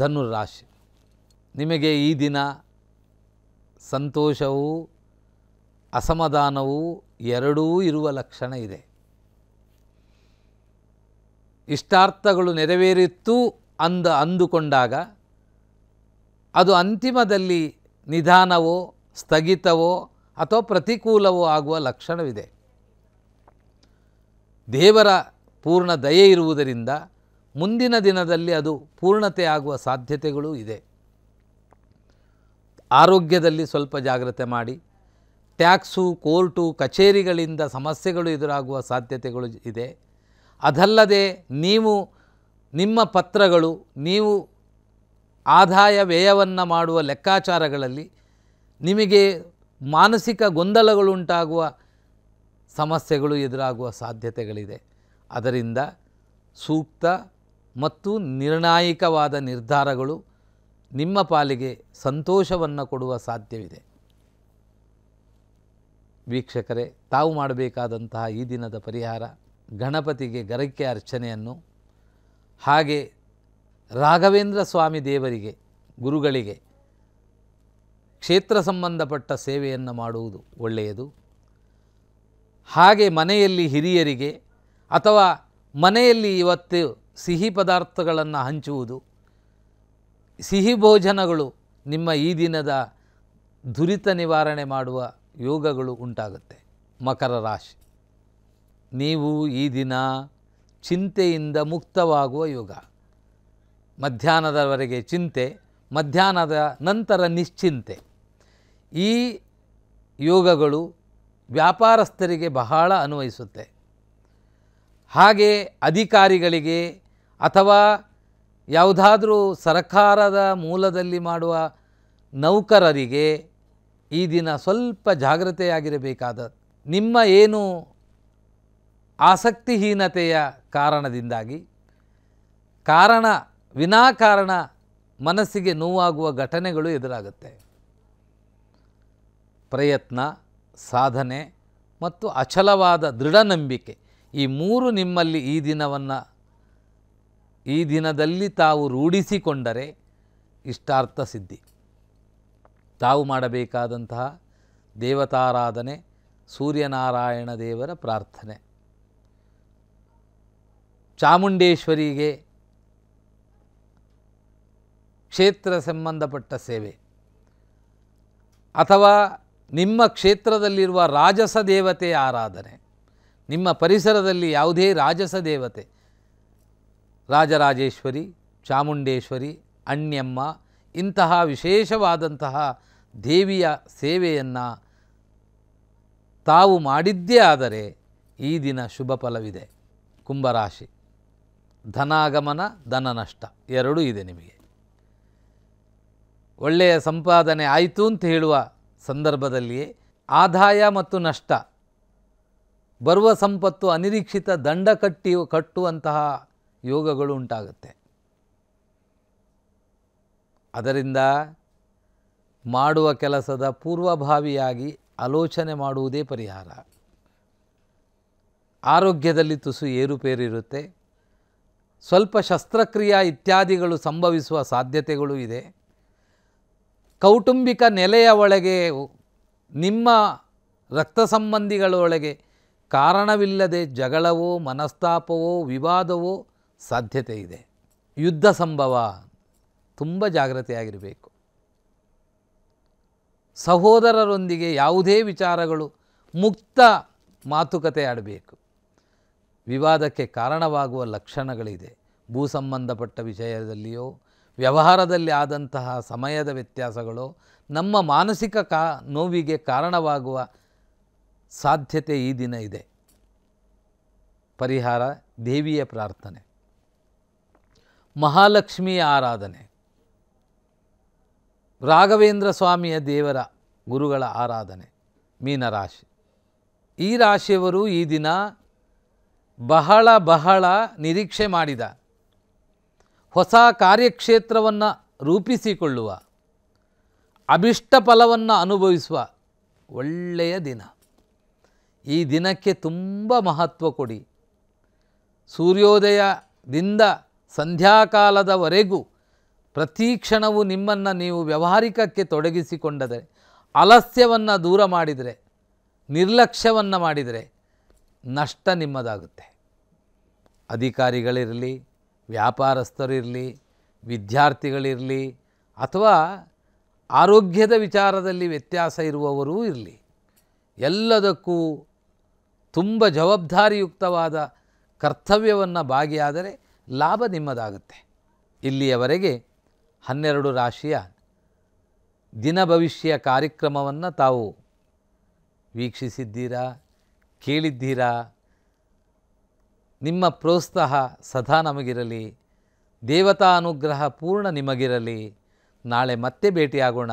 ಧನುರಾಶಿ ನಿಮಗೆ ಈ ದಿನ ಸಂತೋಷವೂ ಅಸಮಾಧಾನವೂ ಎರಡೂ ಇರುವ ಲಕ್ಷಣ ಇದೆ ಇಷ್ಟಾರ್ಥಗಳು ನೆರವೇರಿತ್ತು ಅಂದ ಅಂದುಕೊಂಡಾಗ ಅದು ಅಂತಿಮದಲ್ಲಿ ನಿಧಾನವೋ ಸ್ಥಗಿತವೋ ಅಥವಾ ಪ್ರತಿಕೂಲವೋ ಆಗುವ ಲಕ್ಷಣವಿದೆ ದೇವರ ಪೂರ್ಣ ದಯೆ ಇರುವುದರಿಂದ ಮುಂದಿನ ದಿನದಲ್ಲಿ ಅದು ಪೂರ್ಣತೆ ಆಗುವ ಸಾಧ್ಯತೆಗಳೂ ಇದೆ ಆರೋಗ್ಯದಲ್ಲಿ ಸ್ವಲ್ಪ ಜಾಗ್ರತೆ ಮಾಡಿ ಟ್ಯಾಕ್ಸು ಕೋರ್ಟು ಕಚೇರಿಗಳಿಂದ ಸಮಸ್ಯೆಗಳು ಎದುರಾಗುವ ಸಾಧ್ಯತೆಗಳು ಇದೆ ಅದಲ್ಲದೆ ನೀವು ನಿಮ್ಮ ಪತ್ರಗಳು ನೀವು ಆದಾಯ ವ್ಯಯವನ್ನು ಮಾಡುವ ಲೆಕ್ಕಾಚಾರಗಳಲ್ಲಿ ನಿಮಗೆ ಮಾನಸಿಕ ಗೊಂದಲಗಳುಂಟಾಗುವ ಸಮಸ್ಯೆಗಳು ಎದುರಾಗುವ ಸಾಧ್ಯತೆಗಳಿದೆ ಅದರಿಂದ ಸೂಕ್ತ ಮತ್ತು ನಿರ್ಣಾಯಕವಾದ ನಿರ್ಧಾರಗಳು ನಿಮ್ಮ ಪಾಲಿಗೆ ಸಂತೋಷವನ್ನು ಕೊಡುವ ಸಾಧ್ಯವಿದೆ ವೀಕ್ಷಕರೇ ತಾವು ಮಾಡಬೇಕಾದಂತಹ ಈ ದಿನದ ಪರಿಹಾರ ಗಣಪತಿಗೆ ಗರಕೆ ಅರ್ಚನೆಯನ್ನು ಹಾಗೆ ರಾಘವೇಂದ್ರ ಸ್ವಾಮಿ ದೇವರಿಗೆ ಗುರುಗಳಿಗೆ ಕ್ಷೇತ್ರ ಸಂಬಂಧಪಟ್ಟ ಸೇವೆಯನ್ನು ಮಾಡುವುದು ಒಳ್ಳೆಯದು ಹಾಗೆ ಮನೆಯಲ್ಲಿ ಹಿರಿಯರಿಗೆ ಅಥವಾ ಮನೆಯಲ್ಲಿ ಇವತ್ತು ಸಿಹಿ ಪದಾರ್ಥಗಳನ್ನು ಹಂಚುವುದು ಸಿಹಿ ಭೋಜನಗಳು ನಿಮ್ಮ ಈ ದಿನದ ದುರಿತ ನಿವಾರಣೆ ಮಾಡುವ ಯೋಗಗಳು ಉಂಟಾಗುತ್ತೆ ಮಕರ ರಾಶಿ ನೀವು ಈ ದಿನ ಚಿಂತೆಯಿಂದ ಮುಕ್ತವಾಗುವ ಯೋಗ ಮಧ್ಯಾಹ್ನದವರೆಗೆ ಚಿಂತೆ ಮಧ್ಯಾಹ್ನದ ನಂತರ ನಿಶ್ಚಿಂತೆ ಈ ಯೋಗಗಳು ವ್ಯಾಪಾರಸ್ಥರಿಗೆ ಬಹಳ ಅನ್ವಯಿಸುತ್ತೆ ಹಾಗೆ ಅಧಿಕಾರಿಗಳಿಗೆ ಅಥವಾ ಯಾವುದಾದರೂ ಸರಕಾರದ ಮೂಲದಲ್ಲಿ ಮಾಡುವ ನೌಕರರಿಗೆ ಈ ದಿನ ಸ್ವಲ್ಪ ಜಾಗ್ರತೆಯಾಗಿರಬೇಕಾದ ನಿಮ್ಮ ಏನು ಆಸಕ್ತಿಹೀನತೆಯ ಕಾರಣದಿಂದಾಗಿ ಕಾರಣ ವಿನಾಕಾರಣ ಮನಸ್ಸಿಗೆ ನೋವಾಗುವ ಘಟನೆಗಳು ಎದುರಾಗುತ್ತೆ ಪ್ರಯತ್ನ ಸಾಧನೆ ಮತ್ತು ಅಚಲವಾದ ದೃಢ ನಂಬಿಕೆ ಈ ಮೂರು ನಿಮ್ಮಲ್ಲಿ ಈ ದಿನವನ್ನು ಈ ದಿನದಲ್ಲಿ ತಾವು ರೂಢಿಸಿಕೊಂಡರೆ ಇಷ್ಟಾರ್ಥ ಸಿದ್ಧಿ ತಾವು ಮಾಡಬೇಕಾದಂತಹ ದೇವತಾರಾಧನೆ ಸೂರ್ಯನಾರಾಯಣ ದೇವರ ಪ್ರಾರ್ಥನೆ ಚಾಮುಂಡೇಶ್ವರಿಗೆ ಕ್ಷೇತ್ರ ಸಂಬಂಧಪಟ್ಟ ಸೇವೆ ಅಥವಾ ನಿಮ್ಮ ಕ್ಷೇತ್ರದಲ್ಲಿರುವ ರಾಜಸ ದೇವತೆ ಆರಾಧನೆ ನಿಮ್ಮ ಪರಿಸರದಲ್ಲಿ ಯಾವುದೇ ರಾಜಸ ದೇವತೆ ರಾಜರಾಜೇಶ್ವರಿ ಚಾಮುಂಡೇಶ್ವರಿ ಅಣ್ಯಮ್ಮ ಇಂತಹ ವಿಶೇಷವಾದಂತಹ ದೇವಿಯ ಸೇವೆಯನ್ನು ತಾವು ಮಾಡಿದ್ದೇ ಆದರೆ ಈ ದಿನ ಶುಭ ಫಲವಿದೆ ಕುಂಭರಾಶಿ ಧನಾಗಮನ ಧನ ನಷ್ಟ ಎರಡೂ ಇದೆ ನಿಮಗೆ ಒಳ್ಳೆಯ ಸಂಪಾದನೆ ಆಯಿತು ಅಂತ ಹೇಳುವ ಸಂದರ್ಭದಲ್ಲಿಯೇ ಆದಾಯ ಮತ್ತು ನಷ್ಟ ಬರುವ ಸಂಪತ್ತು ಅನಿರೀಕ್ಷಿತ ದಂಡ ಕಟ್ಟಿ ಕಟ್ಟುವಂತಹ ಯೋಗಗಳು ಉಂಟಾಗುತ್ತೆ ಅದರಿಂದ ಮಾಡುವ ಕೆಲಸದ ಪೂರ್ವಭಾವಿಯಾಗಿ ಆಲೋಚನೆ ಮಾಡುವುದೇ ಪರಿಹಾರ ಆರೋಗ್ಯದಲ್ಲಿ ತುಸು ಏರುಪೇರಿರುತ್ತೆ ಸ್ವಲ್ಪ ಶಸ್ತ್ರಕ್ರಿಯೆ ಇತ್ಯಾದಿಗಳು ಸಂಭವಿಸುವ ಸಾಧ್ಯತೆಗಳು ಇದೆ ಕೌಟುಂಬಿಕ ನೆಲೆಯ ಒಳಗೆ ನಿಮ್ಮ ರಕ್ತ ಸಂಬಂಧಿಗಳೊಳಗೆ ಕಾರಣವಿಲ್ಲದೆ ಜಗಳವೋ ಮನಸ್ತಾಪವೋ ವಿವಾದವೋ ಸಾಧ್ಯತೆ ಇದೆ ಯುದ್ಧ ಸಂಭವ ತುಂಬ ಜಾಗ್ರತೆಯಾಗಿರಬೇಕು ಸಹೋದರರೊಂದಿಗೆ ಯಾವುದೇ ವಿಚಾರಗಳು ಮುಕ್ತ ಮಾತುಕತೆ ಆಡಬೇಕು ವಿವಾದಕ್ಕೆ ಕಾರಣವಾಗುವ ಲಕ್ಷಣಗಳಿದೆ ಭೂ ಸಂಬಂಧಪಟ್ಟ ವಿಷಯದಲ್ಲಿಯೋ ವ್ಯವಹಾರದಲ್ಲಿ ಆದಂತಹ ಸಮಯದ ವ್ಯತ್ಯಾಸಗಳು ನಮ್ಮ ಮಾನಸಿಕ ಕಾ ನೋವಿಗೆ ಕಾರಣವಾಗುವ ಸಾಧ್ಯತೆ ಈ ದಿನ ಇದೆ ಪರಿಹಾರ ದೇವಿಯ ಪ್ರಾರ್ಥನೆ ಮಹಾಲಕ್ಷ್ಮಿಯ ಆರಾಧನೆ ರಾಘವೇಂದ್ರ ಸ್ವಾಮಿಯ ದೇವರ ಗುರುಗಳ ಆರಾಧನೆ ಮೀನರಾಶಿ ಈ ರಾಶಿಯವರು ಈ ದಿನ ಬಹಳ ಬಹಳ ನಿರೀಕ್ಷೆ ಮಾಡಿದ ಹೊಸ ಕಾರ್ಯಕ್ಷೇತ್ರವನ್ನು ರೂಪಿಸಿಕೊಳ್ಳುವ ಅಭಿಷ್ಟ ಫಲವನ್ನು ಅನುಭವಿಸುವ ಒಳ್ಳೆಯ ದಿನ ಈ ದಿನಕ್ಕೆ ತುಂಬ ಮಹತ್ವ ಕೊಡಿ ಸೂರ್ಯೋದಯದಿಂದ ಸಂಧ್ಯಾಕಾಲದವರೆಗೂ ಪ್ರತಿ ಕ್ಷಣವೂ ನಿಮ್ಮನ್ನು ನೀವು ವ್ಯವಹಾರಿಕಕ್ಕೆ ತೊಡಗಿಸಿಕೊಂಡರೆ ಅಲಸ್ಯವನ್ನು ದೂರ ಮಾಡಿದರೆ ನಿರ್ಲಕ್ಷ್ಯವನ್ನು ಮಾಡಿದರೆ ನಷ್ಟ ನಿಮ್ಮದಾಗುತ್ತೆ ಅಧಿಕಾರಿಗಳಿರಲಿ ವ್ಯಾಪಾರಸ್ಥರಿರಲಿ ವಿದ್ಯಾರ್ಥಿಗಳಿರಲಿ ಅಥವಾ ಆರೋಗ್ಯದ ವಿಚಾರದಲ್ಲಿ ವ್ಯತ್ಯಾಸ ಇರುವವರೂ ಇರಲಿ ಎಲ್ಲದಕ್ಕೂ ತುಂಬ ಜವಾಬ್ದಾರಿಯುಕ್ತವಾದ ಕರ್ತವ್ಯವನ್ನು ಭಾಗಿಯಾದರೆ ಲಾಭ ನಿಮ್ಮದಾಗುತ್ತೆ ಇಲ್ಲಿಯವರೆಗೆ ಹನ್ನೆರಡು ರಾಶಿಯ ದಿನ ಭವಿಷ್ಯ ಕಾರ್ಯಕ್ರಮವನ್ನು ತಾವು ವೀಕ್ಷಿಸಿದ್ದೀರಾ ಕೇಳಿದ್ದೀರಾ ನಿಮ್ಮ ಪ್ರೋತ್ಸಾಹ ಸದಾ ನಮಗಿರಲಿ ದೇವತಾ ಅನುಗ್ರಹ ಪೂರ್ಣ ನಿಮಗಿರಲಿ ನಾಳೆ ಮತ್ತೆ ಭೇಟಿಯಾಗೋಣ